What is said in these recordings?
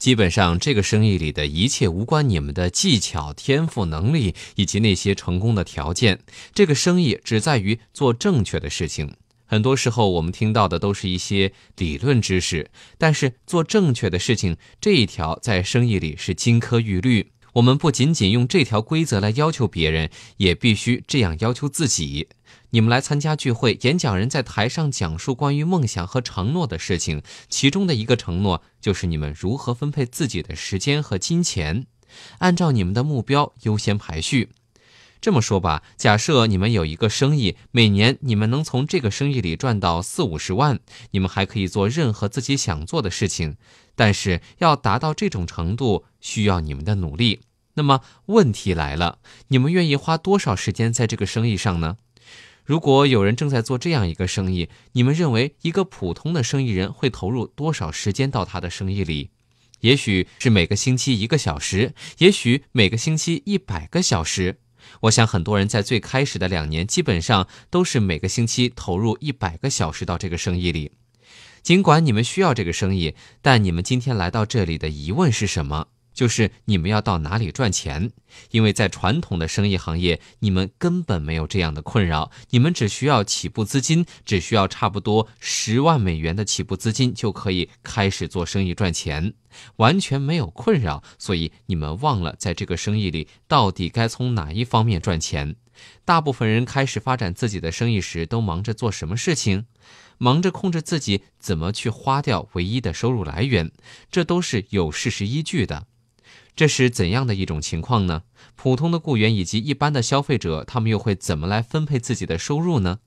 基本上，这个生意里的一切无关你们的技巧、天赋、能力以及那些成功的条件。这个生意只在于做正确的事情。很多时候，我们听到的都是一些理论知识，但是做正确的事情这一条在生意里是金科玉律。我们不仅仅用这条规则来要求别人，也必须这样要求自己。你们来参加聚会，演讲人在台上讲述关于梦想和承诺的事情。其中的一个承诺就是你们如何分配自己的时间和金钱，按照你们的目标优先排序。这么说吧，假设你们有一个生意，每年你们能从这个生意里赚到四五十万，你们还可以做任何自己想做的事情。但是要达到这种程度，需要你们的努力。那么问题来了，你们愿意花多少时间在这个生意上呢？如果有人正在做这样一个生意，你们认为一个普通的生意人会投入多少时间到他的生意里？也许是每个星期一个小时，也许每个星期一百个小时。我想很多人在最开始的两年，基本上都是每个星期投入一百个小时到这个生意里。尽管你们需要这个生意，但你们今天来到这里的疑问是什么？就是你们要到哪里赚钱？因为在传统的生意行业，你们根本没有这样的困扰。你们只需要起步资金，只需要差不多十万美元的起步资金就可以开始做生意赚钱，完全没有困扰。所以你们忘了，在这个生意里到底该从哪一方面赚钱。大部分人开始发展自己的生意时，都忙着做什么事情？忙着控制自己怎么去花掉唯一的收入来源，这都是有事实依据的。这是怎样的一种情况呢？普通的雇员以及一般的消费者，他们又会怎么来分配自己的收入呢？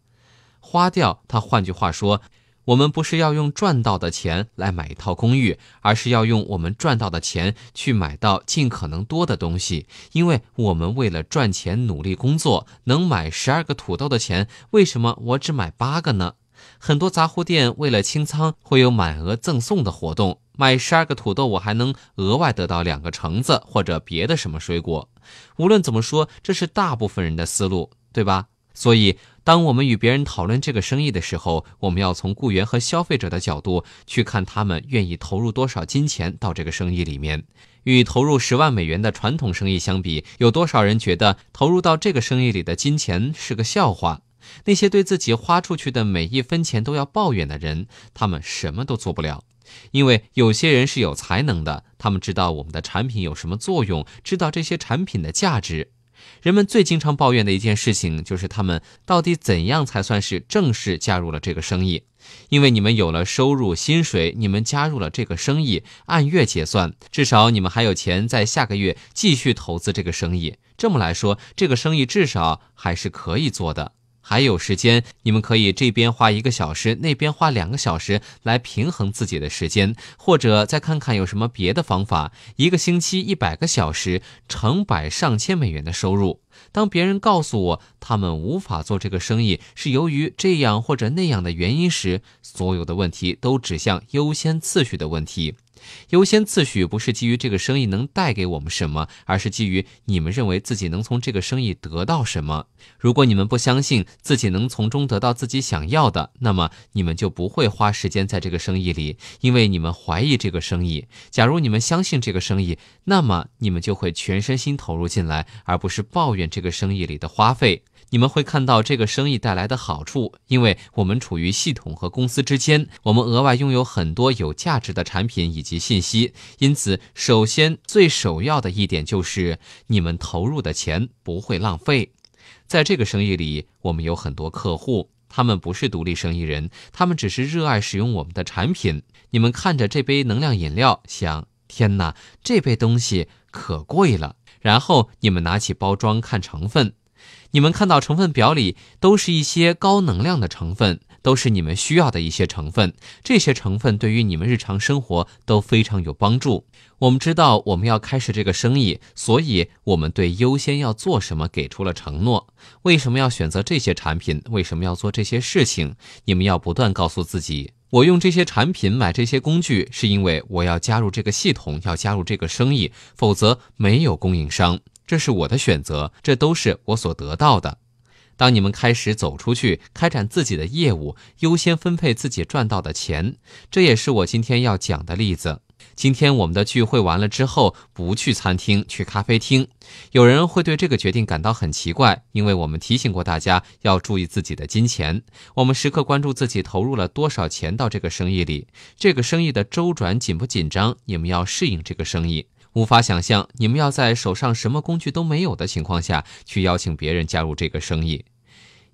花掉它，换句话说，我们不是要用赚到的钱来买一套公寓，而是要用我们赚到的钱去买到尽可能多的东西，因为我们为了赚钱努力工作，能买十二个土豆的钱，为什么我只买八个呢？很多杂货店为了清仓，会有满额赠送的活动。买十二个土豆，我还能额外得到两个橙子或者别的什么水果。无论怎么说，这是大部分人的思路，对吧？所以，当我们与别人讨论这个生意的时候，我们要从雇员和消费者的角度去看他们愿意投入多少金钱到这个生意里面。与投入十万美元的传统生意相比，有多少人觉得投入到这个生意里的金钱是个笑话？那些对自己花出去的每一分钱都要抱怨的人，他们什么都做不了。因为有些人是有才能的，他们知道我们的产品有什么作用，知道这些产品的价值。人们最经常抱怨的一件事情就是，他们到底怎样才算是正式加入了这个生意？因为你们有了收入、薪水，你们加入了这个生意，按月结算，至少你们还有钱在下个月继续投资这个生意。这么来说，这个生意至少还是可以做的。还有时间，你们可以这边花一个小时，那边花两个小时来平衡自己的时间，或者再看看有什么别的方法。一个星期一百个小时，成百上千美元的收入。当别人告诉我他们无法做这个生意是由于这样或者那样的原因时，所有的问题都指向优先次序的问题。优先次序不是基于这个生意能带给我们什么，而是基于你们认为自己能从这个生意得到什么。如果你们不相信自己能从中得到自己想要的，那么你们就不会花时间在这个生意里，因为你们怀疑这个生意。假如你们相信这个生意，那么你们就会全身心投入进来，而不是抱怨这个生意里的花费。你们会看到这个生意带来的好处，因为我们处于系统和公司之间，我们额外拥有很多有价值的产品以及信息。因此，首先最首要的一点就是你们投入的钱不会浪费。在这个生意里，我们有很多客户，他们不是独立生意人，他们只是热爱使用我们的产品。你们看着这杯能量饮料，想：天哪，这杯东西可贵了。然后你们拿起包装看成分。你们看到成分表里都是一些高能量的成分，都是你们需要的一些成分。这些成分对于你们日常生活都非常有帮助。我们知道我们要开始这个生意，所以我们对优先要做什么给出了承诺。为什么要选择这些产品？为什么要做这些事情？你们要不断告诉自己：我用这些产品买这些工具，是因为我要加入这个系统，要加入这个生意，否则没有供应商。这是我的选择，这都是我所得到的。当你们开始走出去开展自己的业务，优先分配自己赚到的钱，这也是我今天要讲的例子。今天我们的聚会完了之后，不去餐厅，去咖啡厅。有人会对这个决定感到很奇怪，因为我们提醒过大家要注意自己的金钱，我们时刻关注自己投入了多少钱到这个生意里，这个生意的周转紧不紧张？你们要适应这个生意。无法想象你们要在手上什么工具都没有的情况下去邀请别人加入这个生意，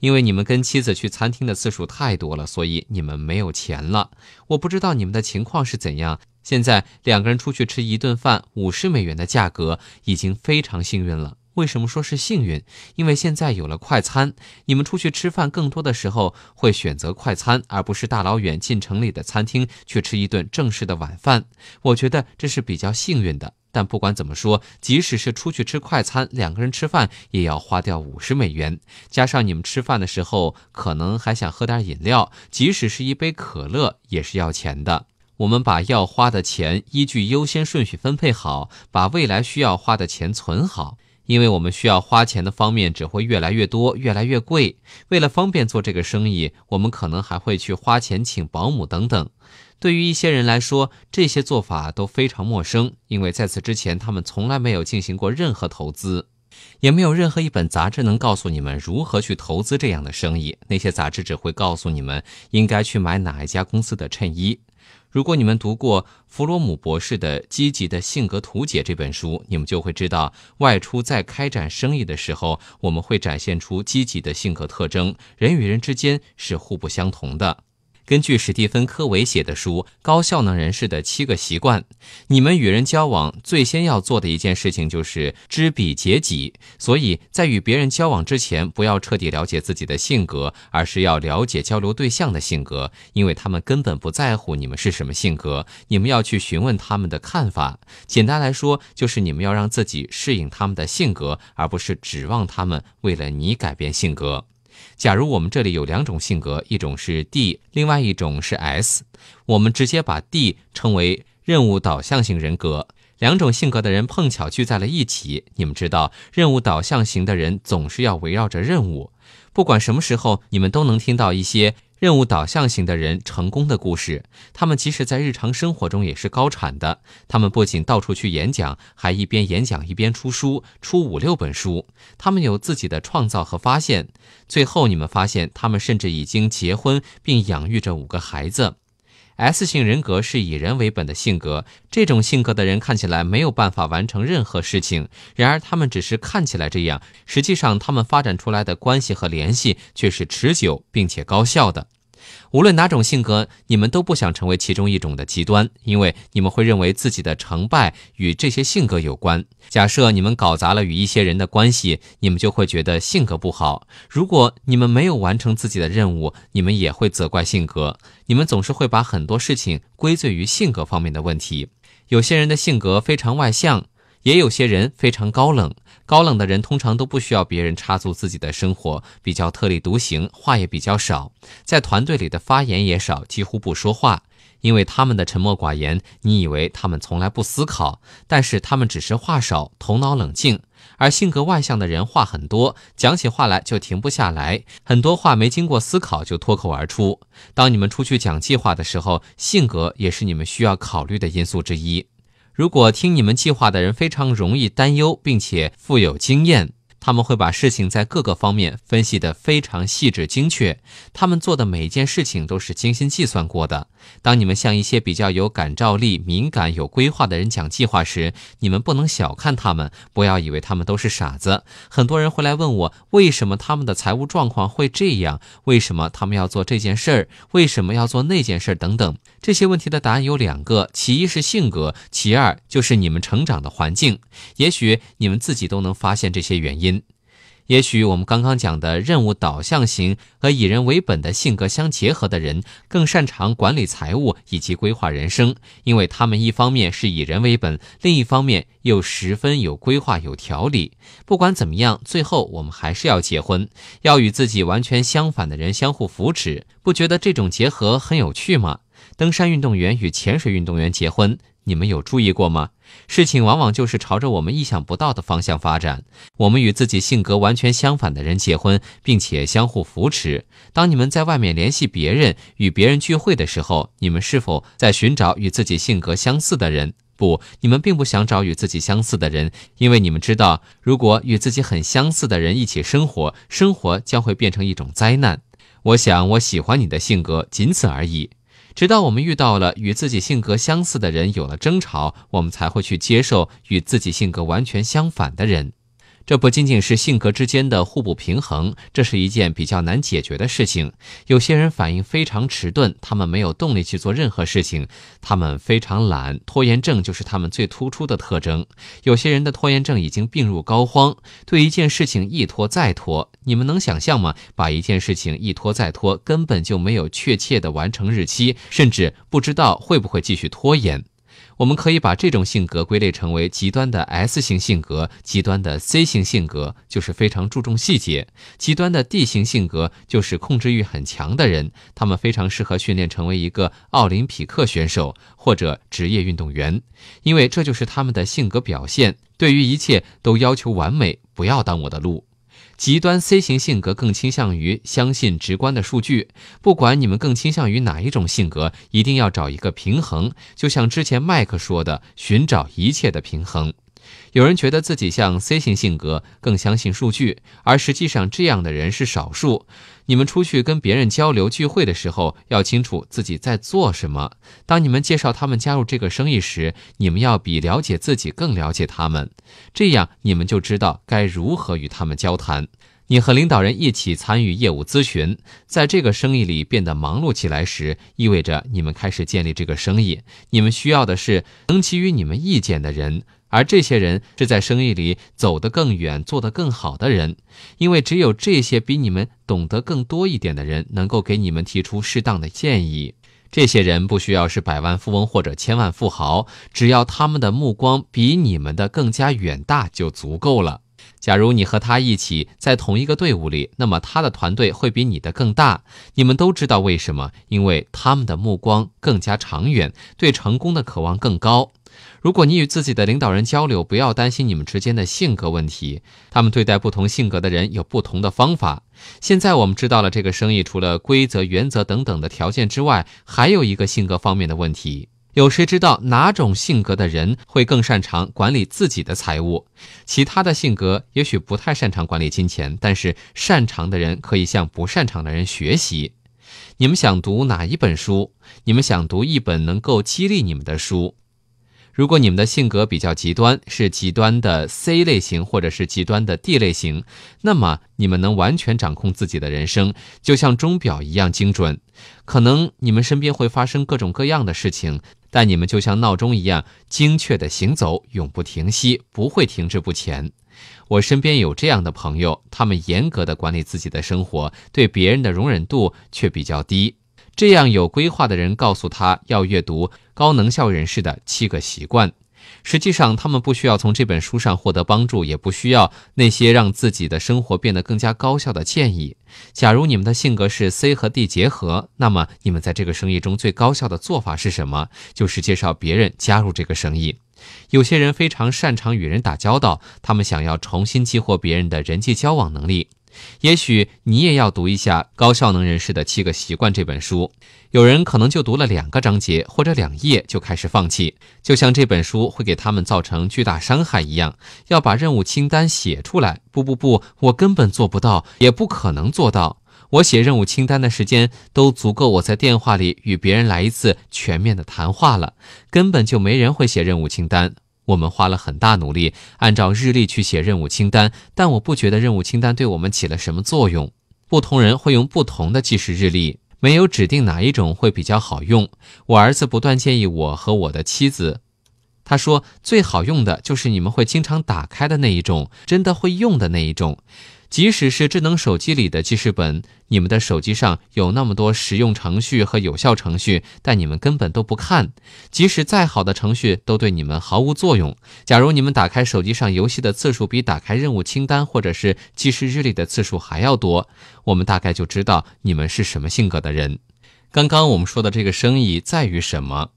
因为你们跟妻子去餐厅的次数太多了，所以你们没有钱了。我不知道你们的情况是怎样。现在两个人出去吃一顿饭，五十美元的价格已经非常幸运了。为什么说是幸运？因为现在有了快餐，你们出去吃饭更多的时候会选择快餐，而不是大老远进城里的餐厅去吃一顿正式的晚饭。我觉得这是比较幸运的。但不管怎么说，即使是出去吃快餐，两个人吃饭也要花掉五十美元。加上你们吃饭的时候，可能还想喝点饮料，即使是一杯可乐也是要钱的。我们把要花的钱依据优先顺序分配好，把未来需要花的钱存好，因为我们需要花钱的方面只会越来越多、越来越贵。为了方便做这个生意，我们可能还会去花钱请保姆等等。对于一些人来说，这些做法都非常陌生，因为在此之前，他们从来没有进行过任何投资，也没有任何一本杂志能告诉你们如何去投资这样的生意。那些杂志只会告诉你们应该去买哪一家公司的衬衣。如果你们读过弗罗姆博士的《积极的性格图解》这本书，你们就会知道，外出在开展生意的时候，我们会展现出积极的性格特征。人与人之间是互不相同的。根据史蒂芬·科维写的书《高效能人士的七个习惯》，你们与人交往最先要做的一件事情就是知彼解己。所以在与别人交往之前，不要彻底了解自己的性格，而是要了解交流对象的性格，因为他们根本不在乎你们是什么性格。你们要去询问他们的看法。简单来说，就是你们要让自己适应他们的性格，而不是指望他们为了你改变性格。假如我们这里有两种性格，一种是 D，另外一种是 S，我们直接把 D 称为任务导向型人格。两种性格的人碰巧聚在了一起，你们知道，任务导向型的人总是要围绕着任务，不管什么时候，你们都能听到一些。任务导向型的人成功的故事，他们即使在日常生活中也是高产的。他们不仅到处去演讲，还一边演讲一边出书，出五六本书。他们有自己的创造和发现。最后，你们发现他们甚至已经结婚，并养育着五个孩子。S 型人格是以人为本的性格，这种性格的人看起来没有办法完成任何事情，然而他们只是看起来这样，实际上他们发展出来的关系和联系却是持久并且高效的。无论哪种性格，你们都不想成为其中一种的极端，因为你们会认为自己的成败与这些性格有关。假设你们搞砸了与一些人的关系，你们就会觉得性格不好；如果你们没有完成自己的任务，你们也会责怪性格。你们总是会把很多事情归罪于性格方面的问题。有些人的性格非常外向，也有些人非常高冷。高冷的人通常都不需要别人插足自己的生活，比较特立独行，话也比较少，在团队里的发言也少，几乎不说话。因为他们的沉默寡言，你以为他们从来不思考，但是他们只是话少，头脑冷静。而性格外向的人话很多，讲起话来就停不下来，很多话没经过思考就脱口而出。当你们出去讲计划的时候，性格也是你们需要考虑的因素之一。如果听你们计划的人非常容易担忧，并且富有经验。他们会把事情在各个方面分析得非常细致精确，他们做的每一件事情都是精心计算过的。当你们向一些比较有感召力、敏感、有规划的人讲计划时，你们不能小看他们，不要以为他们都是傻子。很多人会来问我，为什么他们的财务状况会这样？为什么他们要做这件事儿？为什么要做那件事？等等，这些问题的答案有两个：其一是性格，其二就是你们成长的环境。也许你们自己都能发现这些原因。也许我们刚刚讲的任务导向型和以人为本的性格相结合的人，更擅长管理财务以及规划人生，因为他们一方面是以人为本，另一方面又十分有规划、有条理。不管怎么样，最后我们还是要结婚，要与自己完全相反的人相互扶持，不觉得这种结合很有趣吗？登山运动员与潜水运动员结婚，你们有注意过吗？事情往往就是朝着我们意想不到的方向发展。我们与自己性格完全相反的人结婚，并且相互扶持。当你们在外面联系别人、与别人聚会的时候，你们是否在寻找与自己性格相似的人？不，你们并不想找与自己相似的人，因为你们知道，如果与自己很相似的人一起生活，生活将会变成一种灾难。我想，我喜欢你的性格，仅此而已。直到我们遇到了与自己性格相似的人，有了争吵，我们才会去接受与自己性格完全相反的人。这不仅仅是性格之间的互补平衡，这是一件比较难解决的事情。有些人反应非常迟钝，他们没有动力去做任何事情，他们非常懒，拖延症就是他们最突出的特征。有些人的拖延症已经病入膏肓，对一件事情一拖再拖。你们能想象吗？把一件事情一拖再拖，根本就没有确切的完成日期，甚至不知道会不会继续拖延。我们可以把这种性格归类成为极端的 S 型性格，极端的 C 型性格就是非常注重细节，极端的 D 型性格就是控制欲很强的人，他们非常适合训练成为一个奥林匹克选手或者职业运动员，因为这就是他们的性格表现，对于一切都要求完美，不要挡我的路。极端 C 型性格更倾向于相信直观的数据，不管你们更倾向于哪一种性格，一定要找一个平衡。就像之前麦克说的，寻找一切的平衡。有人觉得自己像 C 型性格，更相信数据，而实际上这样的人是少数。你们出去跟别人交流聚会的时候，要清楚自己在做什么。当你们介绍他们加入这个生意时，你们要比了解自己更了解他们，这样你们就知道该如何与他们交谈。你和领导人一起参与业务咨询，在这个生意里变得忙碌起来时，意味着你们开始建立这个生意。你们需要的是能给予你们意见的人。而这些人是在生意里走得更远、做得更好的人，因为只有这些比你们懂得更多一点的人，能够给你们提出适当的建议。这些人不需要是百万富翁或者千万富豪，只要他们的目光比你们的更加远大就足够了。假如你和他一起在同一个队伍里，那么他的团队会比你的更大。你们都知道为什么？因为他们的目光更加长远，对成功的渴望更高。如果你与自己的领导人交流，不要担心你们之间的性格问题。他们对待不同性格的人有不同的方法。现在我们知道了，这个生意除了规则、原则等等的条件之外，还有一个性格方面的问题。有谁知道哪种性格的人会更擅长管理自己的财务？其他的性格也许不太擅长管理金钱，但是擅长的人可以向不擅长的人学习。你们想读哪一本书？你们想读一本能够激励你们的书？如果你们的性格比较极端，是极端的 C 类型或者是极端的 D 类型，那么你们能完全掌控自己的人生，就像钟表一样精准。可能你们身边会发生各种各样的事情，但你们就像闹钟一样精确的行走，永不停息，不会停滞不前。我身边有这样的朋友，他们严格的管理自己的生活，对别人的容忍度却比较低。这样有规划的人告诉他要阅读《高能效人士的七个习惯》。实际上，他们不需要从这本书上获得帮助，也不需要那些让自己的生活变得更加高效的建议。假如你们的性格是 C 和 D 结合，那么你们在这个生意中最高效的做法是什么？就是介绍别人加入这个生意。有些人非常擅长与人打交道，他们想要重新激活别人的人际交往能力。也许你也要读一下《高效能人士的七个习惯》这本书。有人可能就读了两个章节或者两页就开始放弃，就像这本书会给他们造成巨大伤害一样。要把任务清单写出来，不不不，我根本做不到，也不可能做到。我写任务清单的时间都足够我在电话里与别人来一次全面的谈话了，根本就没人会写任务清单。我们花了很大努力，按照日历去写任务清单，但我不觉得任务清单对我们起了什么作用。不同人会用不同的计时日历，没有指定哪一种会比较好用。我儿子不断建议我和我的妻子，他说最好用的就是你们会经常打开的那一种，真的会用的那一种。即使是智能手机里的记事本，你们的手机上有那么多实用程序和有效程序，但你们根本都不看。即使再好的程序，都对你们毫无作用。假如你们打开手机上游戏的次数比打开任务清单或者是记事日历的次数还要多，我们大概就知道你们是什么性格的人。刚刚我们说的这个生意在于什么？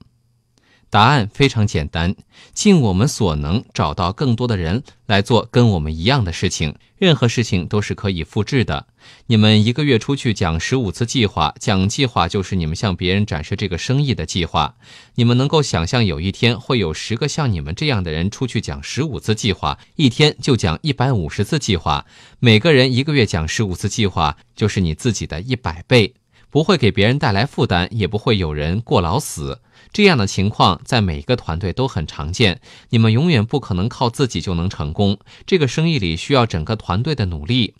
答案非常简单，尽我们所能找到更多的人来做跟我们一样的事情。任何事情都是可以复制的。你们一个月出去讲十五次计划，讲计划就是你们向别人展示这个生意的计划。你们能够想象有一天会有十个像你们这样的人出去讲十五次计划，一天就讲一百五十次计划。每个人一个月讲十五次计划，就是你自己的一百倍，不会给别人带来负担，也不会有人过劳死。这样的情况在每一个团队都很常见。你们永远不可能靠自己就能成功，这个生意里需要整个团队的努力。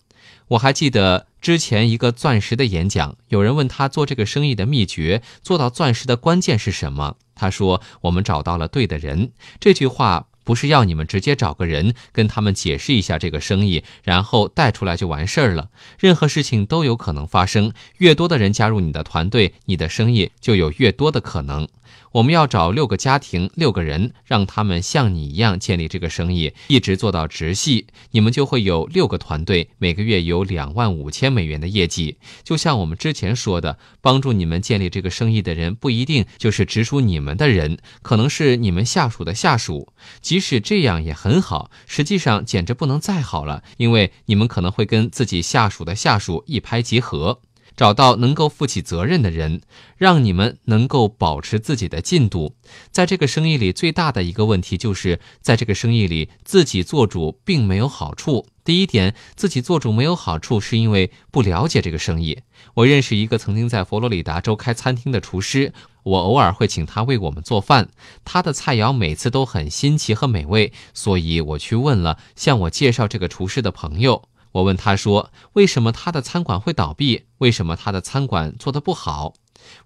我还记得之前一个钻石的演讲，有人问他做这个生意的秘诀，做到钻石的关键是什么？他说：“我们找到了对的人。”这句话不是要你们直接找个人跟他们解释一下这个生意，然后带出来就完事儿了。任何事情都有可能发生，越多的人加入你的团队，你的生意就有越多的可能。我们要找六个家庭，六个人，让他们像你一样建立这个生意，一直做到直系，你们就会有六个团队，每个月有两万五千美元的业绩。就像我们之前说的，帮助你们建立这个生意的人不一定就是直属你们的人，可能是你们下属的下属。即使这样也很好，实际上简直不能再好了，因为你们可能会跟自己下属的下属一拍即合。找到能够负起责任的人，让你们能够保持自己的进度。在这个生意里，最大的一个问题就是，在这个生意里自己做主并没有好处。第一点，自己做主没有好处，是因为不了解这个生意。我认识一个曾经在佛罗里达州开餐厅的厨师，我偶尔会请他为我们做饭，他的菜肴每次都很新奇和美味。所以我去问了向我介绍这个厨师的朋友。我问他说：“为什么他的餐馆会倒闭？为什么他的餐馆做得不好？”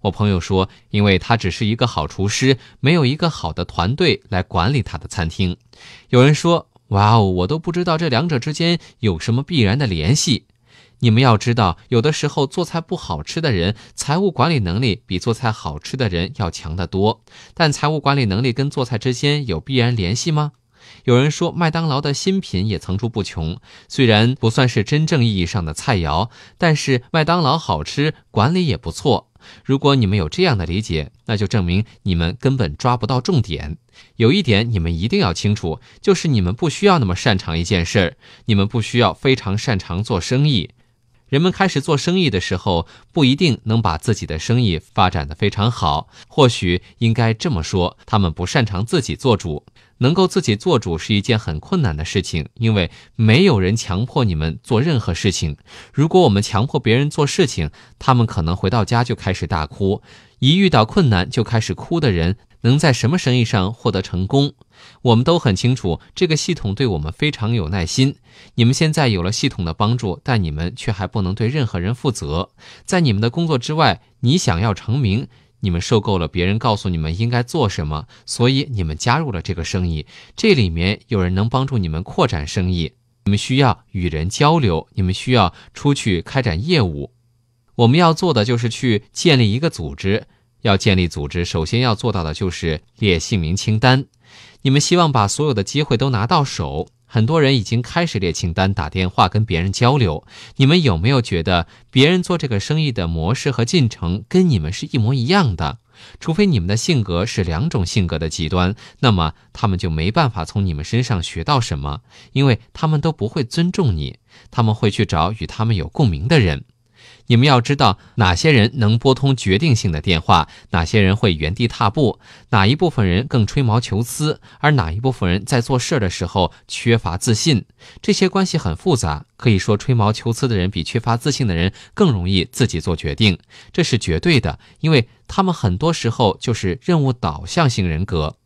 我朋友说：“因为他只是一个好厨师，没有一个好的团队来管理他的餐厅。”有人说：“哇哦，我都不知道这两者之间有什么必然的联系。”你们要知道，有的时候做菜不好吃的人，财务管理能力比做菜好吃的人要强得多。但财务管理能力跟做菜之间有必然联系吗？有人说麦当劳的新品也层出不穷，虽然不算是真正意义上的菜肴，但是麦当劳好吃，管理也不错。如果你们有这样的理解，那就证明你们根本抓不到重点。有一点你们一定要清楚，就是你们不需要那么擅长一件事儿，你们不需要非常擅长做生意。人们开始做生意的时候，不一定能把自己的生意发展的非常好。或许应该这么说：他们不擅长自己做主。能够自己做主是一件很困难的事情，因为没有人强迫你们做任何事情。如果我们强迫别人做事情，他们可能回到家就开始大哭。一遇到困难就开始哭的人，能在什么生意上获得成功？我们都很清楚，这个系统对我们非常有耐心。你们现在有了系统的帮助，但你们却还不能对任何人负责。在你们的工作之外，你想要成名，你们受够了别人告诉你们应该做什么，所以你们加入了这个生意。这里面有人能帮助你们扩展生意，你们需要与人交流，你们需要出去开展业务。我们要做的就是去建立一个组织。要建立组织，首先要做到的就是列姓名清单。你们希望把所有的机会都拿到手，很多人已经开始列清单、打电话跟别人交流。你们有没有觉得别人做这个生意的模式和进程跟你们是一模一样的？除非你们的性格是两种性格的极端，那么他们就没办法从你们身上学到什么，因为他们都不会尊重你，他们会去找与他们有共鸣的人。你们要知道哪些人能拨通决定性的电话，哪些人会原地踏步，哪一部分人更吹毛求疵，而哪一部分人在做事儿的时候缺乏自信。这些关系很复杂，可以说吹毛求疵的人比缺乏自信的人更容易自己做决定，这是绝对的，因为他们很多时候就是任务导向型人格。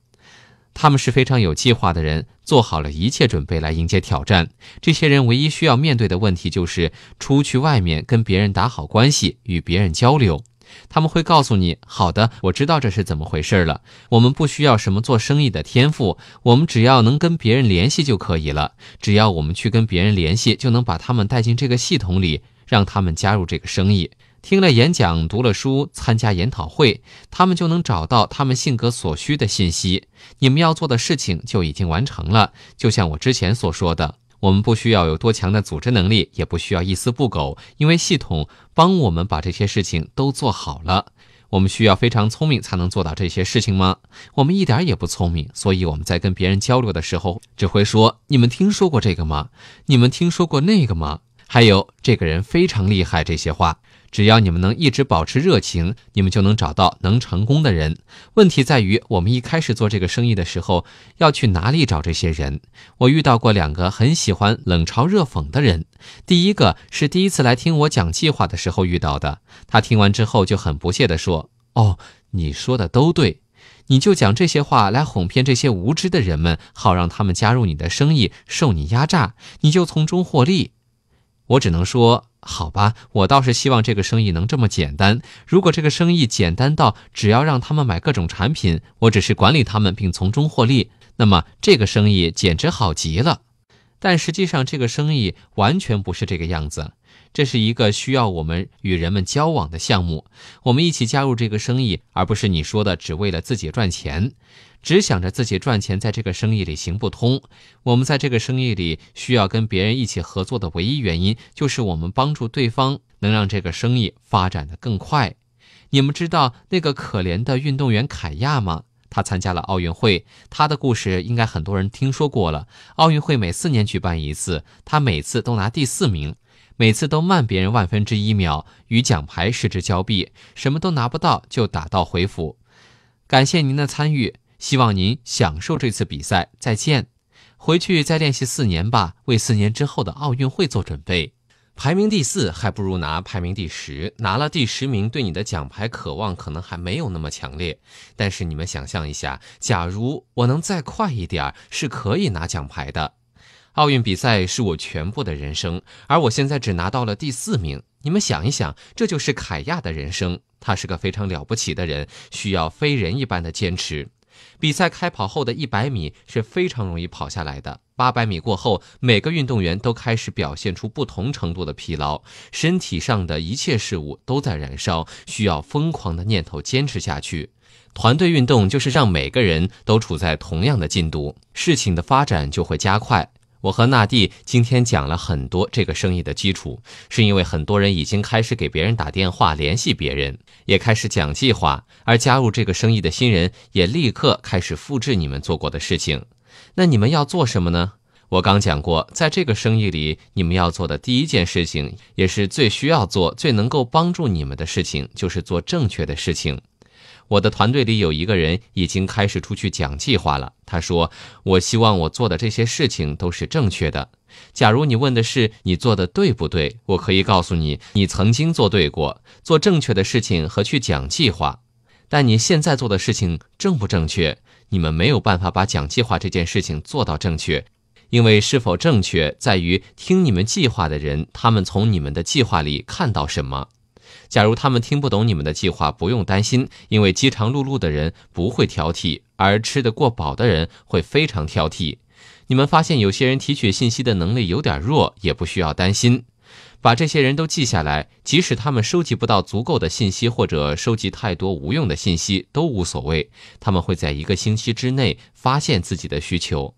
他们是非常有计划的人，做好了一切准备来迎接挑战。这些人唯一需要面对的问题就是出去外面跟别人打好关系，与别人交流。他们会告诉你：“好的，我知道这是怎么回事了。我们不需要什么做生意的天赋，我们只要能跟别人联系就可以了。只要我们去跟别人联系，就能把他们带进这个系统里，让他们加入这个生意。”听了演讲，读了书，参加研讨会，他们就能找到他们性格所需的信息。你们要做的事情就已经完成了。就像我之前所说的，我们不需要有多强的组织能力，也不需要一丝不苟，因为系统帮我们把这些事情都做好了。我们需要非常聪明才能做到这些事情吗？我们一点也不聪明，所以我们在跟别人交流的时候只会说：“你们听说过这个吗？你们听说过那个吗？”还有这个人非常厉害，这些话，只要你们能一直保持热情，你们就能找到能成功的人。问题在于，我们一开始做这个生意的时候，要去哪里找这些人？我遇到过两个很喜欢冷嘲热讽的人。第一个是第一次来听我讲计划的时候遇到的，他听完之后就很不屑地说：“哦，你说的都对，你就讲这些话来哄骗这些无知的人们，好让他们加入你的生意，受你压榨，你就从中获利。”我只能说，好吧，我倒是希望这个生意能这么简单。如果这个生意简单到只要让他们买各种产品，我只是管理他们并从中获利，那么这个生意简直好极了。但实际上，这个生意完全不是这个样子。这是一个需要我们与人们交往的项目，我们一起加入这个生意，而不是你说的只为了自己赚钱，只想着自己赚钱，在这个生意里行不通。我们在这个生意里需要跟别人一起合作的唯一原因，就是我们帮助对方，能让这个生意发展的更快。你们知道那个可怜的运动员凯亚吗？他参加了奥运会，他的故事应该很多人听说过了。奥运会每四年举办一次，他每次都拿第四名。每次都慢别人万分之一秒，与奖牌失之交臂，什么都拿不到就打道回府。感谢您的参与，希望您享受这次比赛。再见，回去再练习四年吧，为四年之后的奥运会做准备。排名第四还不如拿排名第十，拿了第十名对你的奖牌渴望可能还没有那么强烈。但是你们想象一下，假如我能再快一点儿，是可以拿奖牌的。奥运比赛是我全部的人生，而我现在只拿到了第四名。你们想一想，这就是凯亚的人生。他是个非常了不起的人，需要非人一般的坚持。比赛开跑后的一百米是非常容易跑下来的，八百米过后，每个运动员都开始表现出不同程度的疲劳，身体上的一切事物都在燃烧，需要疯狂的念头坚持下去。团队运动就是让每个人都处在同样的进度，事情的发展就会加快。我和纳蒂今天讲了很多这个生意的基础，是因为很多人已经开始给别人打电话联系别人，也开始讲计划，而加入这个生意的新人也立刻开始复制你们做过的事情。那你们要做什么呢？我刚讲过，在这个生意里，你们要做的第一件事情，也是最需要做、最能够帮助你们的事情，就是做正确的事情。我的团队里有一个人已经开始出去讲计划了。他说：“我希望我做的这些事情都是正确的。假如你问的是你做的对不对，我可以告诉你，你曾经做对过，做正确的事情和去讲计划。但你现在做的事情正不正确？你们没有办法把讲计划这件事情做到正确，因为是否正确在于听你们计划的人，他们从你们的计划里看到什么。”假如他们听不懂你们的计划，不用担心，因为饥肠辘辘的人不会挑剔，而吃得过饱的人会非常挑剔。你们发现有些人提取信息的能力有点弱，也不需要担心，把这些人都记下来。即使他们收集不到足够的信息，或者收集太多无用的信息，都无所谓。他们会在一个星期之内发现自己的需求。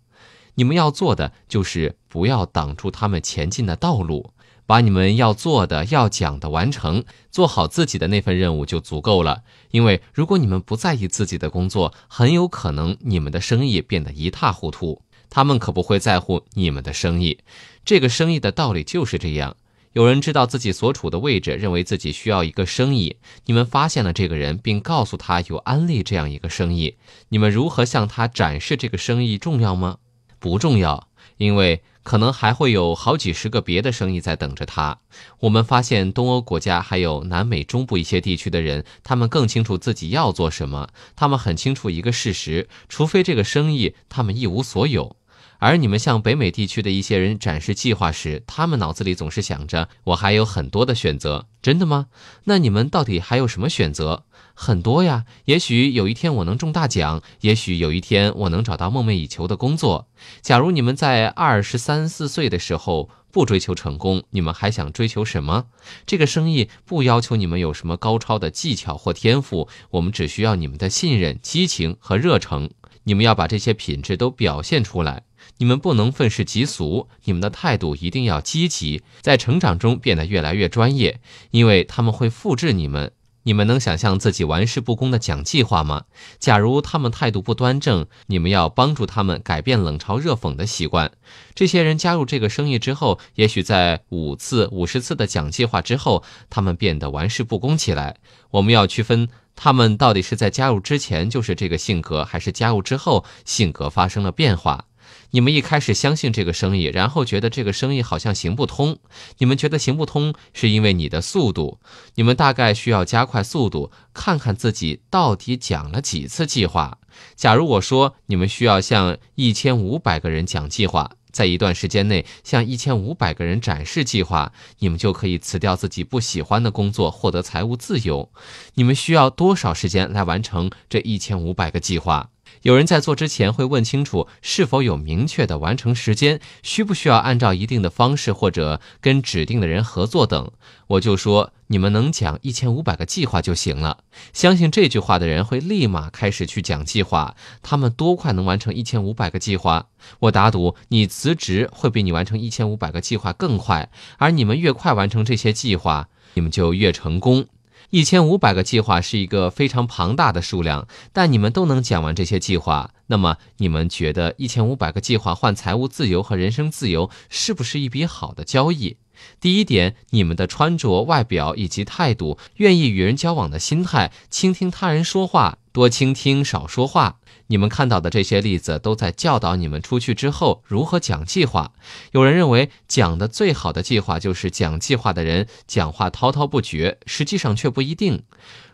你们要做的就是不要挡住他们前进的道路。把你们要做的、要讲的完成，做好自己的那份任务就足够了。因为如果你们不在意自己的工作，很有可能你们的生意变得一塌糊涂。他们可不会在乎你们的生意，这个生意的道理就是这样。有人知道自己所处的位置，认为自己需要一个生意。你们发现了这个人，并告诉他有安利这样一个生意，你们如何向他展示这个生意重要吗？不重要，因为。可能还会有好几十个别的生意在等着他。我们发现东欧国家还有南美中部一些地区的人，他们更清楚自己要做什么。他们很清楚一个事实：除非这个生意，他们一无所有。而你们向北美地区的一些人展示计划时，他们脑子里总是想着：“我还有很多的选择。”真的吗？那你们到底还有什么选择？很多呀，也许有一天我能中大奖，也许有一天我能找到梦寐以求的工作。假如你们在二十三四岁的时候不追求成功，你们还想追求什么？这个生意不要求你们有什么高超的技巧或天赋，我们只需要你们的信任、激情和热诚。你们要把这些品质都表现出来。你们不能愤世嫉俗，你们的态度一定要积极，在成长中变得越来越专业，因为他们会复制你们。你们能想象自己玩世不恭的讲计划吗？假如他们态度不端正，你们要帮助他们改变冷嘲热讽的习惯。这些人加入这个生意之后，也许在五次、五十次的讲计划之后，他们变得玩世不恭起来。我们要区分他们到底是在加入之前就是这个性格，还是加入之后性格发生了变化。你们一开始相信这个生意，然后觉得这个生意好像行不通。你们觉得行不通，是因为你的速度。你们大概需要加快速度，看看自己到底讲了几次计划。假如我说，你们需要向一千五百个人讲计划，在一段时间内向一千五百个人展示计划，你们就可以辞掉自己不喜欢的工作，获得财务自由。你们需要多少时间来完成这一千五百个计划？有人在做之前会问清楚是否有明确的完成时间，需不需要按照一定的方式或者跟指定的人合作等。我就说你们能讲一千五百个计划就行了。相信这句话的人会立马开始去讲计划，他们多快能完成一千五百个计划？我打赌你辞职会比你完成一千五百个计划更快。而你们越快完成这些计划，你们就越成功。一千五百个计划是一个非常庞大的数量，但你们都能讲完这些计划，那么你们觉得一千五百个计划换财务自由和人生自由是不是一笔好的交易？第一点，你们的穿着、外表以及态度，愿意与人交往的心态，倾听他人说话，多倾听，少说话。你们看到的这些例子都在教导你们出去之后如何讲计划。有人认为讲的最好的计划就是讲计划的人讲话滔滔不绝，实际上却不一定。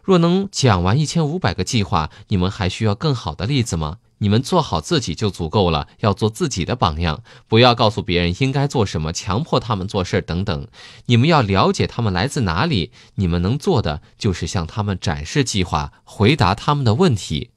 若能讲完一千五百个计划，你们还需要更好的例子吗？你们做好自己就足够了。要做自己的榜样，不要告诉别人应该做什么，强迫他们做事等等。你们要了解他们来自哪里，你们能做的就是向他们展示计划，回答他们的问题。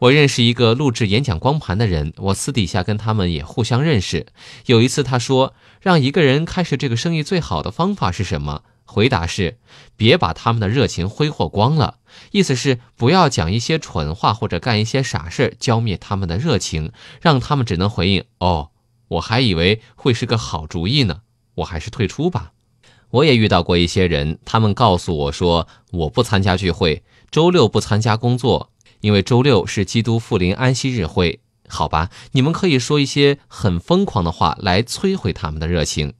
我认识一个录制演讲光盘的人，我私底下跟他们也互相认识。有一次，他说：“让一个人开始这个生意最好的方法是什么？”回答是：“别把他们的热情挥霍光了。”意思是不要讲一些蠢话或者干一些傻事，浇灭他们的热情，让他们只能回应：“哦，我还以为会是个好主意呢，我还是退出吧。”我也遇到过一些人，他们告诉我说：“我不参加聚会，周六不参加工作。”因为周六是基督复临安息日会，好吧？你们可以说一些很疯狂的话来摧毁他们的热情。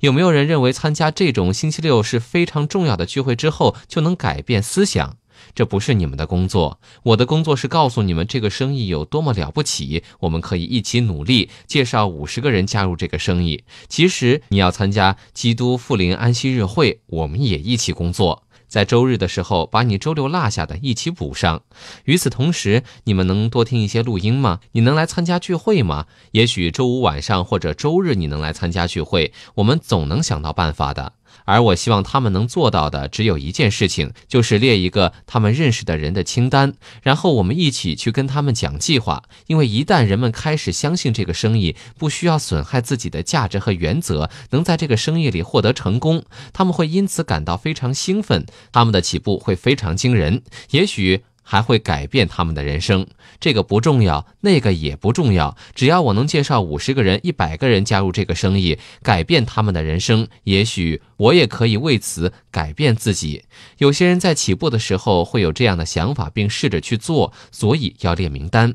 有没有人认为参加这种星期六是非常重要的聚会之后就能改变思想？这不是你们的工作，我的工作是告诉你们这个生意有多么了不起。我们可以一起努力，介绍五十个人加入这个生意。其实你要参加基督复临安息日会，我们也一起工作。在周日的时候，把你周六落下的一起补上。与此同时，你们能多听一些录音吗？你能来参加聚会吗？也许周五晚上或者周日你能来参加聚会，我们总能想到办法的。而我希望他们能做到的只有一件事情，就是列一个他们认识的人的清单，然后我们一起去跟他们讲计划。因为一旦人们开始相信这个生意，不需要损害自己的价值和原则，能在这个生意里获得成功，他们会因此感到非常兴奋，他们的起步会非常惊人。也许。还会改变他们的人生，这个不重要，那个也不重要。只要我能介绍五十个人、一百个人加入这个生意，改变他们的人生，也许我也可以为此改变自己。有些人在起步的时候会有这样的想法，并试着去做，所以要列名单。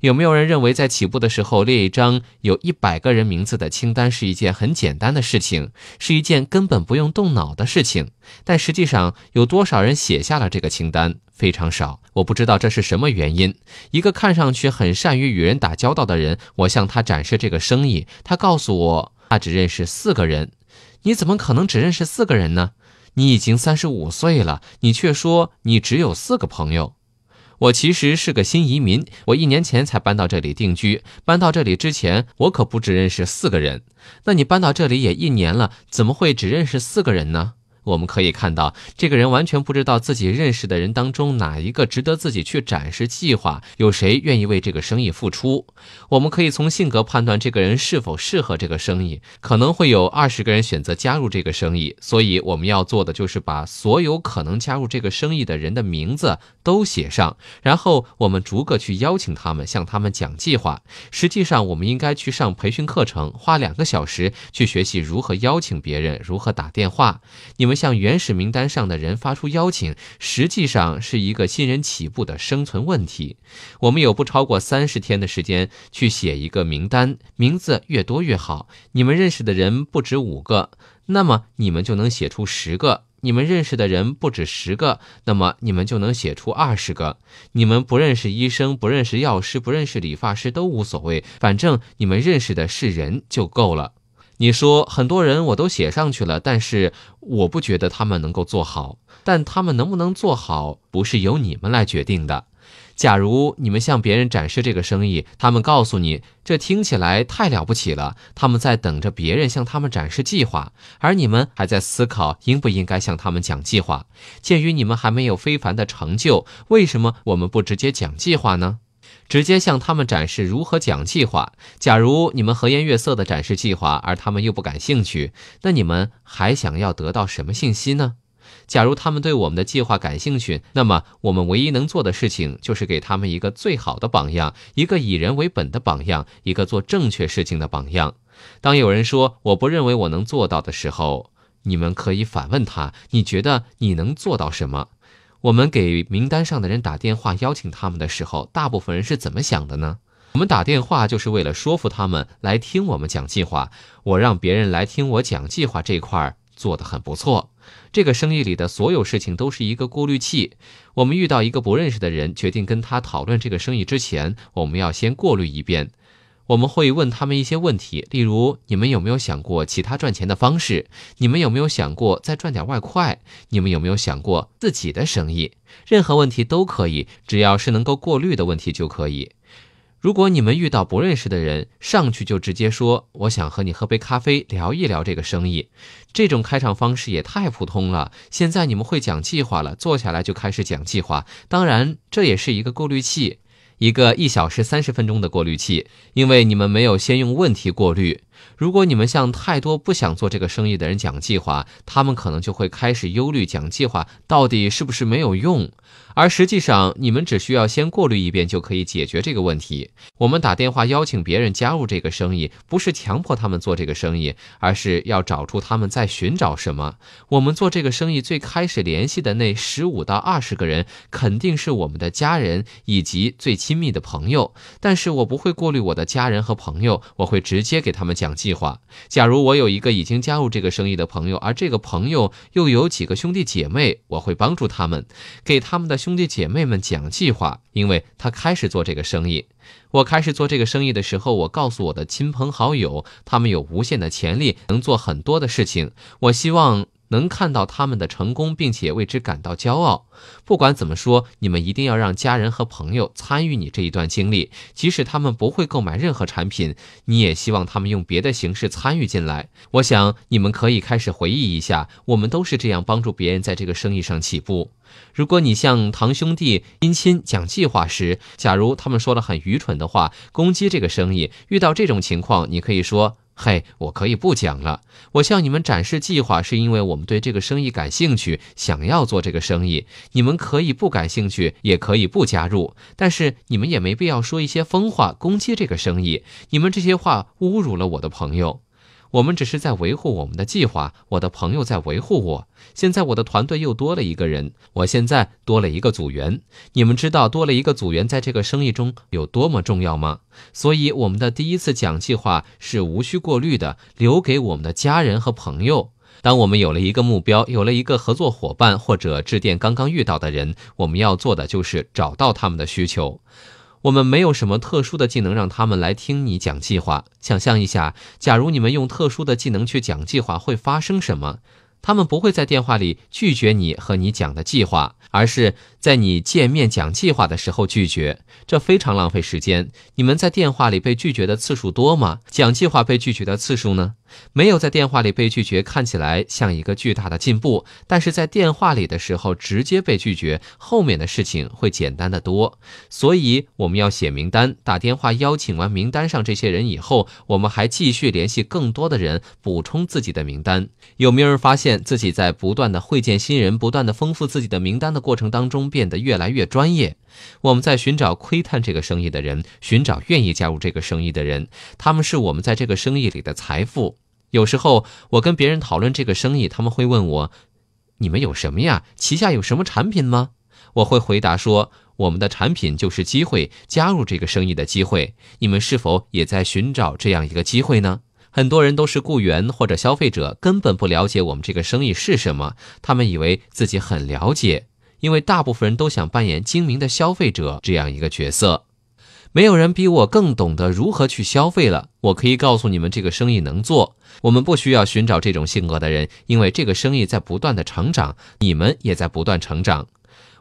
有没有人认为，在起步的时候列一张有一百个人名字的清单是一件很简单的事情，是一件根本不用动脑的事情？但实际上，有多少人写下了这个清单？非常少。我不知道这是什么原因。一个看上去很善于与人打交道的人，我向他展示这个生意，他告诉我，他只认识四个人。你怎么可能只认识四个人呢？你已经三十五岁了，你却说你只有四个朋友。我其实是个新移民，我一年前才搬到这里定居。搬到这里之前，我可不只认识四个人。那你搬到这里也一年了，怎么会只认识四个人呢？我们可以看到，这个人完全不知道自己认识的人当中哪一个值得自己去展示计划，有谁愿意为这个生意付出。我们可以从性格判断这个人是否适合这个生意。可能会有二十个人选择加入这个生意，所以我们要做的就是把所有可能加入这个生意的人的名字都写上，然后我们逐个去邀请他们，向他们讲计划。实际上，我们应该去上培训课程，花两个小时去学习如何邀请别人，如何打电话。你们。向原始名单上的人发出邀请，实际上是一个新人起步的生存问题。我们有不超过三十天的时间去写一个名单，名字越多越好。你们认识的人不止五个，那么你们就能写出十个；你们认识的人不止十个，那么你们就能写出二十个。你们不认识医生、不认识药师、不认识理发师都无所谓，反正你们认识的是人就够了。你说很多人我都写上去了，但是我不觉得他们能够做好。但他们能不能做好，不是由你们来决定的。假如你们向别人展示这个生意，他们告诉你这听起来太了不起了，他们在等着别人向他们展示计划，而你们还在思考应不应该向他们讲计划。鉴于你们还没有非凡的成就，为什么我们不直接讲计划呢？直接向他们展示如何讲计划。假如你们和颜悦色地展示计划，而他们又不感兴趣，那你们还想要得到什么信息呢？假如他们对我们的计划感兴趣，那么我们唯一能做的事情就是给他们一个最好的榜样，一个以人为本的榜样，一个做正确事情的榜样。当有人说我不认为我能做到的时候，你们可以反问他：“你觉得你能做到什么？”我们给名单上的人打电话邀请他们的时候，大部分人是怎么想的呢？我们打电话就是为了说服他们来听我们讲计划。我让别人来听我讲计划这块儿做得很不错。这个生意里的所有事情都是一个过滤器。我们遇到一个不认识的人，决定跟他讨论这个生意之前，我们要先过滤一遍。我们会问他们一些问题，例如：你们有没有想过其他赚钱的方式？你们有没有想过再赚点外快？你们有没有想过自己的生意？任何问题都可以，只要是能够过滤的问题就可以。如果你们遇到不认识的人，上去就直接说：“我想和你喝杯咖啡，聊一聊这个生意。”这种开场方式也太普通了。现在你们会讲计划了，坐下来就开始讲计划。当然，这也是一个过滤器。一个一小时三十分钟的过滤器，因为你们没有先用问题过滤。如果你们向太多不想做这个生意的人讲计划，他们可能就会开始忧虑，讲计划到底是不是没有用。而实际上，你们只需要先过滤一遍就可以解决这个问题。我们打电话邀请别人加入这个生意，不是强迫他们做这个生意，而是要找出他们在寻找什么。我们做这个生意最开始联系的那十五到二十个人，肯定是我们的家人以及最亲密的朋友。但是我不会过滤我的家人和朋友，我会直接给他们讲计划。假如我有一个已经加入这个生意的朋友，而这个朋友又有几个兄弟姐妹，我会帮助他们，给他们的兄。兄弟姐妹们讲计划，因为他开始做这个生意。我开始做这个生意的时候，我告诉我的亲朋好友，他们有无限的潜力，能做很多的事情。我希望。能看到他们的成功，并且为之感到骄傲。不管怎么说，你们一定要让家人和朋友参与你这一段经历，即使他们不会购买任何产品，你也希望他们用别的形式参与进来。我想你们可以开始回忆一下，我们都是这样帮助别人在这个生意上起步。如果你向堂兄弟、姻亲讲计划时，假如他们说了很愚蠢的话，攻击这个生意，遇到这种情况，你可以说。嘿，我可以不讲了。我向你们展示计划，是因为我们对这个生意感兴趣，想要做这个生意。你们可以不感兴趣，也可以不加入，但是你们也没必要说一些疯话攻击这个生意。你们这些话侮辱了我的朋友。我们只是在维护我们的计划，我的朋友在维护我。现在我的团队又多了一个人，我现在多了一个组员。你们知道多了一个组员在这个生意中有多么重要吗？所以我们的第一次讲计划是无需过滤的，留给我们的家人和朋友。当我们有了一个目标，有了一个合作伙伴，或者致电刚刚遇到的人，我们要做的就是找到他们的需求。我们没有什么特殊的技能让他们来听你讲计划。想象一下，假如你们用特殊的技能去讲计划，会发生什么？他们不会在电话里拒绝你和你讲的计划，而是。在你见面讲计划的时候拒绝，这非常浪费时间。你们在电话里被拒绝的次数多吗？讲计划被拒绝的次数呢？没有在电话里被拒绝，看起来像一个巨大的进步。但是在电话里的时候直接被拒绝，后面的事情会简单的多。所以我们要写名单，打电话邀请完名单上这些人以后，我们还继续联系更多的人，补充自己的名单。有没有人发现自己在不断的会见新人，不断的丰富自己的名单的过程当中？变得越来越专业。我们在寻找窥探这个生意的人，寻找愿意加入这个生意的人。他们是我们在这个生意里的财富。有时候我跟别人讨论这个生意，他们会问我：“你们有什么呀？旗下有什么产品吗？”我会回答说：“我们的产品就是机会，加入这个生意的机会。你们是否也在寻找这样一个机会呢？”很多人都是雇员或者消费者，根本不了解我们这个生意是什么，他们以为自己很了解。因为大部分人都想扮演精明的消费者这样一个角色，没有人比我更懂得如何去消费了。我可以告诉你们，这个生意能做。我们不需要寻找这种性格的人，因为这个生意在不断的成长，你们也在不断成长。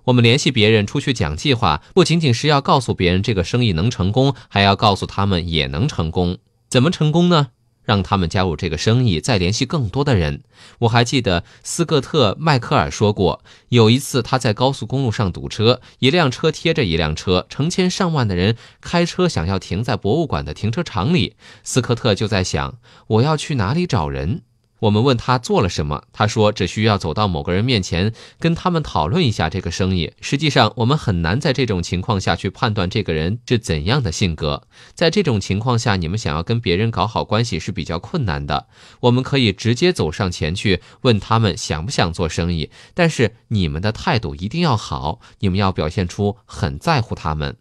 我们联系别人出去讲计划，不仅仅是要告诉别人这个生意能成功，还要告诉他们也能成功。怎么成功呢？让他们加入这个生意，再联系更多的人。我还记得斯科特·迈克尔说过，有一次他在高速公路上堵车，一辆车贴着一辆车，成千上万的人开车想要停在博物馆的停车场里。斯科特就在想，我要去哪里找人？我们问他做了什么，他说只需要走到某个人面前，跟他们讨论一下这个生意。实际上，我们很难在这种情况下去判断这个人是怎样的性格。在这种情况下，你们想要跟别人搞好关系是比较困难的。我们可以直接走上前去问他们想不想做生意，但是你们的态度一定要好，你们要表现出很在乎他们。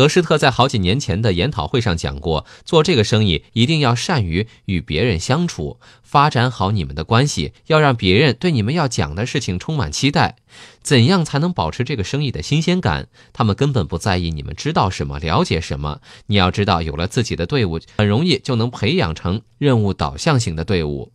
德施特在好几年前的研讨会上讲过，做这个生意一定要善于与别人相处，发展好你们的关系，要让别人对你们要讲的事情充满期待。怎样才能保持这个生意的新鲜感？他们根本不在意你们知道什么、了解什么。你要知道，有了自己的队伍，很容易就能培养成任务导向型的队伍。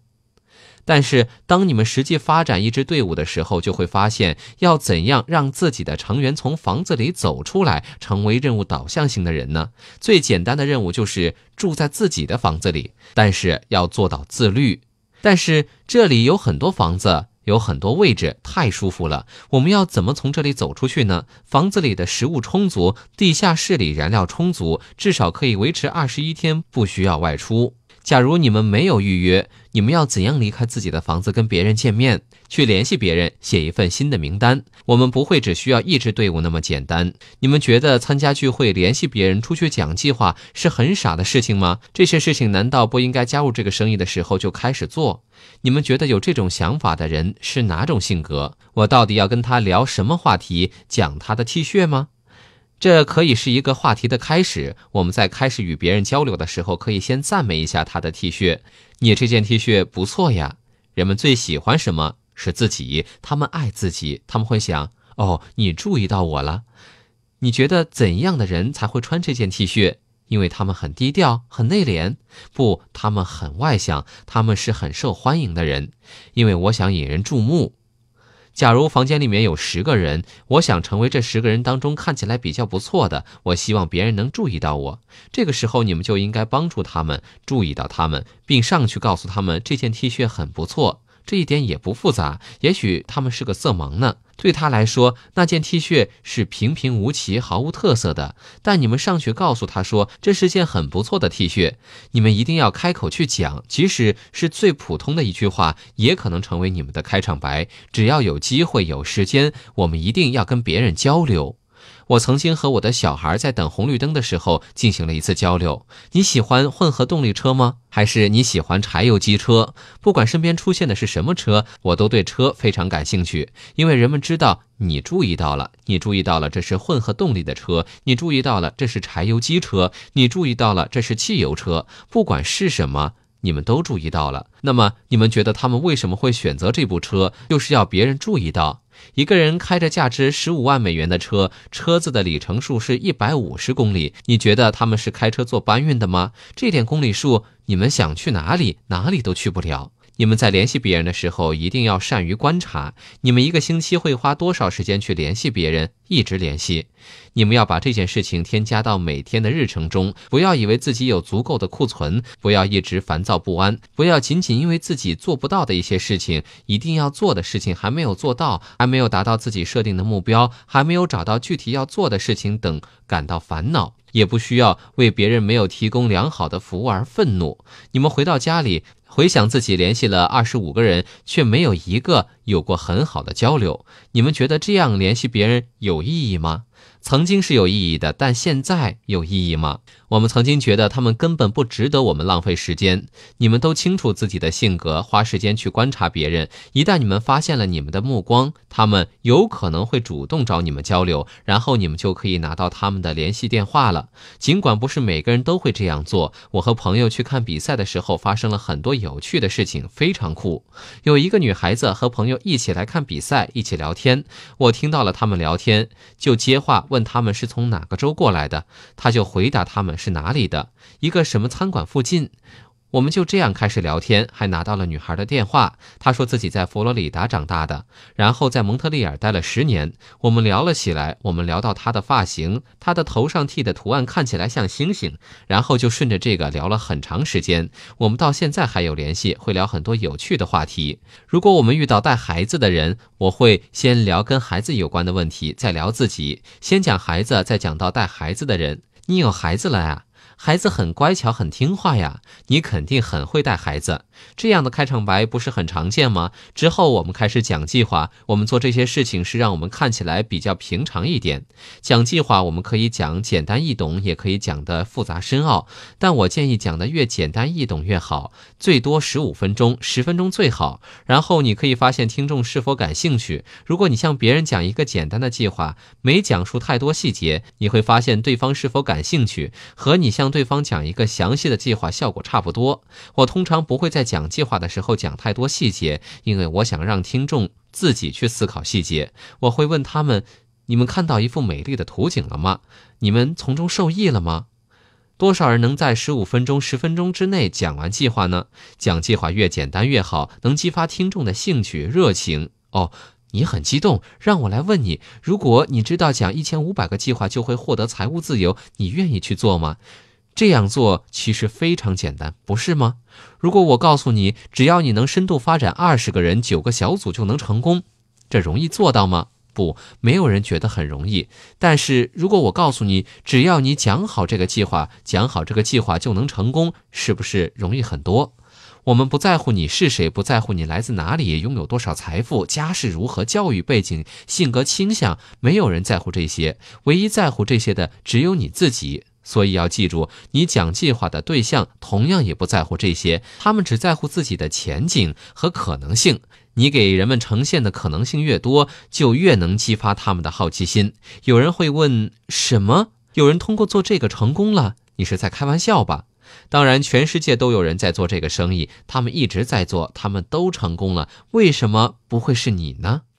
但是，当你们实际发展一支队伍的时候，就会发现要怎样让自己的成员从房子里走出来，成为任务导向型的人呢？最简单的任务就是住在自己的房子里，但是要做到自律。但是这里有很多房子，有很多位置，太舒服了。我们要怎么从这里走出去呢？房子里的食物充足，地下室里燃料充足，至少可以维持二十一天，不需要外出。假如你们没有预约，你们要怎样离开自己的房子跟别人见面，去联系别人，写一份新的名单？我们不会只需要一支队伍那么简单。你们觉得参加聚会、联系别人、出去讲计划是很傻的事情吗？这些事情难道不应该加入这个生意的时候就开始做？你们觉得有这种想法的人是哪种性格？我到底要跟他聊什么话题，讲他的气血吗？这可以是一个话题的开始。我们在开始与别人交流的时候，可以先赞美一下他的 T 恤：“你这件 T 恤不错呀。”人们最喜欢什么是自己？他们爱自己，他们会想：“哦，你注意到我了？”你觉得怎样的人才会穿这件 T 恤？因为他们很低调、很内敛。不，他们很外向，他们是很受欢迎的人。因为我想引人注目。假如房间里面有十个人，我想成为这十个人当中看起来比较不错的，我希望别人能注意到我。这个时候，你们就应该帮助他们注意到他们，并上去告诉他们这件 T 恤很不错。这一点也不复杂，也许他们是个色盲呢。对他来说，那件 T 恤是平平无奇、毫无特色的。但你们上去告诉他说，这是件很不错的 T 恤，你们一定要开口去讲，即使是最普通的一句话，也可能成为你们的开场白。只要有机会、有时间，我们一定要跟别人交流。我曾经和我的小孩在等红绿灯的时候进行了一次交流。你喜欢混合动力车吗？还是你喜欢柴油机车？不管身边出现的是什么车，我都对车非常感兴趣，因为人们知道你注意到了，你注意到了这是混合动力的车，你注意到了这是柴油机车，你注意到了这是汽油车，不管是什么。你们都注意到了，那么你们觉得他们为什么会选择这部车？就是要别人注意到，一个人开着价值十五万美元的车，车子的里程数是一百五十公里。你觉得他们是开车做搬运的吗？这点公里数，你们想去哪里，哪里都去不了。你们在联系别人的时候，一定要善于观察。你们一个星期会花多少时间去联系别人？一直联系。你们要把这件事情添加到每天的日程中。不要以为自己有足够的库存。不要一直烦躁不安。不要仅仅因为自己做不到的一些事情，一定要做的事情还没有做到，还没有达到自己设定的目标，还没有找到具体要做的事情等，感到烦恼。也不需要为别人没有提供良好的服务而愤怒。你们回到家里。回想自己联系了二十五个人，却没有一个有过很好的交流。你们觉得这样联系别人有意义吗？曾经是有意义的，但现在有意义吗？我们曾经觉得他们根本不值得我们浪费时间。你们都清楚自己的性格，花时间去观察别人。一旦你们发现了你们的目光，他们有可能会主动找你们交流，然后你们就可以拿到他们的联系电话了。尽管不是每个人都会这样做。我和朋友去看比赛的时候，发生了很多有趣的事情，非常酷。有一个女孩子和朋友一起来看比赛，一起聊天。我听到了他们聊天，就接话。问他们是从哪个州过来的，他就回答他们是哪里的一个什么餐馆附近。我们就这样开始聊天，还拿到了女孩的电话。她说自己在佛罗里达长大的，然后在蒙特利尔待了十年。我们聊了起来，我们聊到她的发型，她的头上剃的图案看起来像星星，然后就顺着这个聊了很长时间。我们到现在还有联系，会聊很多有趣的话题。如果我们遇到带孩子的人，我会先聊跟孩子有关的问题，再聊自己，先讲孩子，再讲到带孩子的人。你有孩子了呀？孩子很乖巧，很听话呀。你肯定很会带孩子。这样的开场白不是很常见吗？之后我们开始讲计划，我们做这些事情是让我们看起来比较平常一点。讲计划，我们可以讲简单易懂，也可以讲的复杂深奥。但我建议讲的越简单易懂越好，最多十五分钟，十分钟最好。然后你可以发现听众是否感兴趣。如果你向别人讲一个简单的计划，没讲述太多细节，你会发现对方是否感兴趣，和你向对方讲一个详细的计划效果差不多。我通常不会在。讲计划的时候讲太多细节，因为我想让听众自己去思考细节。我会问他们：“你们看到一幅美丽的图景了吗？你们从中受益了吗？”多少人能在十五分钟、十分钟之内讲完计划呢？讲计划越简单越好，能激发听众的兴趣热情。哦，你很激动，让我来问你：如果你知道讲一千五百个计划就会获得财务自由，你愿意去做吗？这样做其实非常简单，不是吗？如果我告诉你，只要你能深度发展二十个人，九个小组就能成功，这容易做到吗？不，没有人觉得很容易。但是如果我告诉你，只要你讲好这个计划，讲好这个计划就能成功，是不是容易很多？我们不在乎你是谁，不在乎你来自哪里，拥有多少财富，家世如何，教育背景，性格倾向，没有人在乎这些，唯一在乎这些的只有你自己。所以要记住，你讲计划的对象同样也不在乎这些，他们只在乎自己的前景和可能性。你给人们呈现的可能性越多，就越能激发他们的好奇心。有人会问：什么？有人通过做这个成功了？你是在开玩笑吧？当然，全世界都有人在做这个生意，他们一直在做，他们都成功了，为什么不会是你呢？